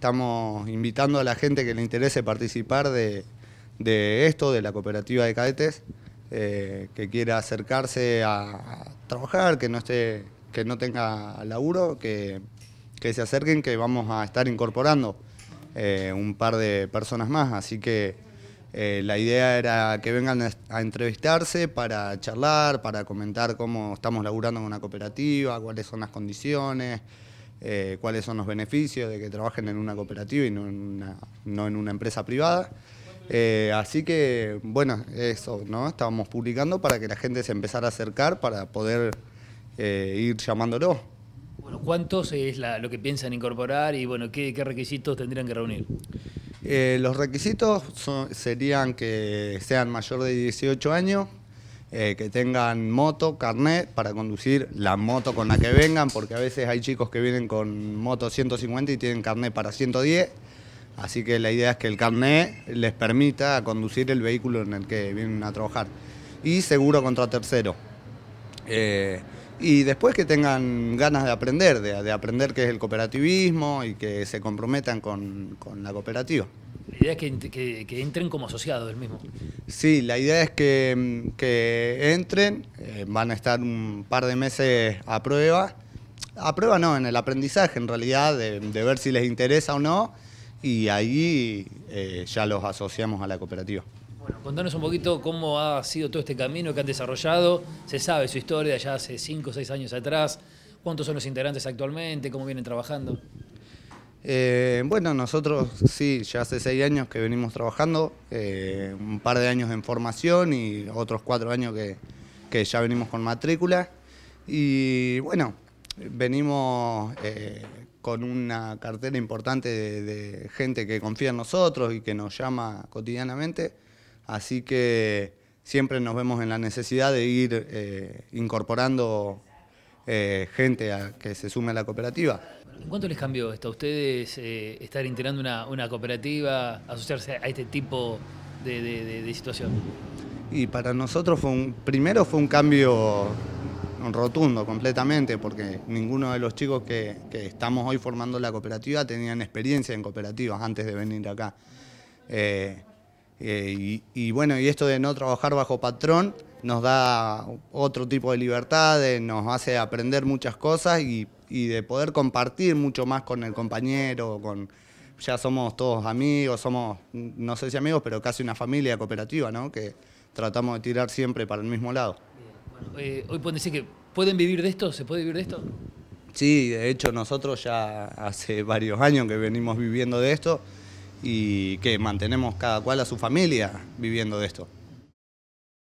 estamos invitando a la gente que le interese participar de, esto, de la cooperativa de cadetes, eh, que quiera acercarse a, trabajar, que no esté, que no tenga laburo, que, se acerquen, que vamos a estar incorporando eh, un par de personas más. Así que eh, la idea era que vengan a entrevistarse para charlar, para comentar cómo estamos laburando en una cooperativa, cuáles son las condiciones. Eh, cuáles son los beneficios de que trabajen en una cooperativa y no en una, empresa privada. Eh, así que, bueno, eso, ¿no? Estábamos publicando para que la gente se empezara a acercar para poder eh, ir llamándolo. Bueno, ¿cuántos es lo que piensan incorporar y, bueno, qué, requisitos tendrían que reunir? los requisitos serían que sean mayor de 18 años, eh, que tengan moto, carnet, para conducir la moto con la que vengan, porque a veces hay chicos que vienen con moto 150 y tienen carnet para 110. Así que la idea es que el carnet les permita conducir el vehículo en el que vienen a trabajar. Y seguro contra tercero. Eh, y después que tengan ganas de aprender, de, aprender qué es el cooperativismo y que se comprometan con la cooperativa. La idea es que, entren como asociados el mismo. Sí, la idea es que, mm, entren, eh, van a estar un par de meses a prueba. A prueba no, en el aprendizaje en realidad, de, ver si les interesa o no, y ahí eh, ya los asociamos a la cooperativa. Bueno, contanos un poquito cómo ha sido todo este camino que han desarrollado. Se sabe su historia de ya hace 5 o 6 años atrás. ¿Cuántos son los integrantes actualmente? ¿Cómo vienen trabajando? Eh, bueno, nosotros sí, ya hace seis años que venimos trabajando, eh, un par de años en formación y otros cuatro años que, ya venimos con matrícula. Y bueno, venimos eh, con una cartera importante de, gente que confía en nosotros y que nos llama cotidianamente, así que siempre nos vemos en la necesidad de ir incorporando eh, gente a que se sume a la cooperativa. cuánto les cambió esto a ustedes eh, estar integrando una, cooperativa, asociarse a este tipo de, situación? Y para nosotros fue un, primero fue un cambio rotundo completamente, porque ninguno de los chicos que, estamos hoy formando la cooperativa tenían experiencia en cooperativas antes de venir acá. Eh, y, bueno, y esto de no trabajar bajo patrón nos da otro tipo de libertad, nos hace aprender muchas cosas y, de poder compartir mucho más con el compañero, con ya somos todos amigos, somos, no sé si amigos, pero casi una familia cooperativa, ¿no? Que tratamos de tirar siempre para el mismo lado. Eh, hoy pueden decir que pueden vivir de esto, se puede vivir de esto. Sí, de hecho nosotros ya hace varios años que venimos viviendo de esto y que mantenemos cada cual a su familia viviendo de esto.